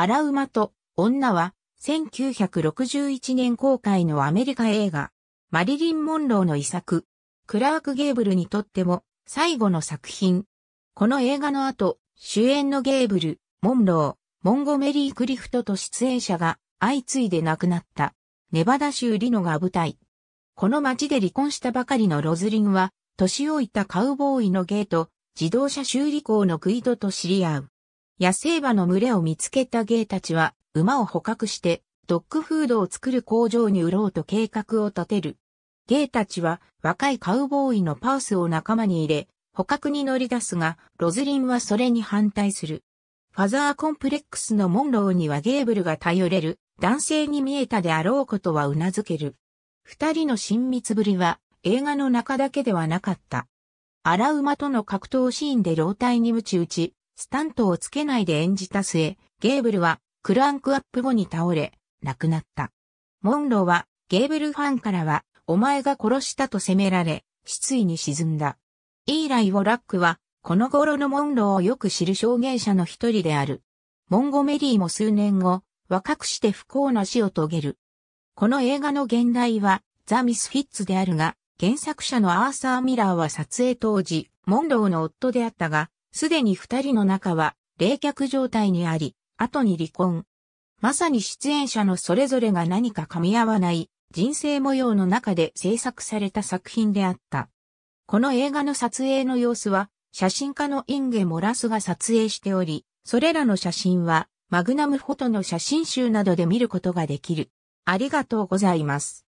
アラウマと女は、1961年公開のアメリカ映画、マリリン・モンローの遺作、クラーク・ゲーブルにとっても最後の作品。この映画の後、主演のゲーブル、モンロー、モンゴメリー・クリフトと出演者が相次いで亡くなった、ネバダ州リノが舞台。この街で離婚したばかりのロズリンは、年老いたカウボーイのゲーと自動車修理工のクイドと知り合う。野生馬の群れを見つけたゲイたちは、馬を捕獲して、ドッグフードを作る工場に売ろうと計画を立てる。ゲイたちは、若いカウボーイのパースを仲間に入れ、捕獲に乗り出すが、ロズリンはそれに反対する。ファザーコンプレックスのモンローにはゲーブルが頼れる、男性に見えたであろうことは頷ける。二人の親密ぶりは、映画の中だけではなかった。荒馬との格闘シーンで老体に鞭打ち、スタントをつけないで演じた末、ゲーブルはクランクアップ後に倒れ、亡くなった。モンローはゲーブルファンからは、お前が殺したと責められ、失意に沈んだ。イーライ・ウォラックは、この頃のモンローをよく知る証言者の一人である。モンゴメリーも数年後、若くして不幸な死を遂げる。この映画の現代は、ザ・ミスフィッツであるが、原作者のアーサー・ミラーは撮影当時、モンローの夫であったが、すでに二人の仲は冷却状態にあり、後に離婚。まさに出演者のそれぞれが何か噛み合わない人生模様の中で制作された作品であった。この映画の撮影の様子は写真家のインゲ・モラスが撮影しており、それらの写真はマグナムフォトの写真集などで見ることができる。ありがとうございます。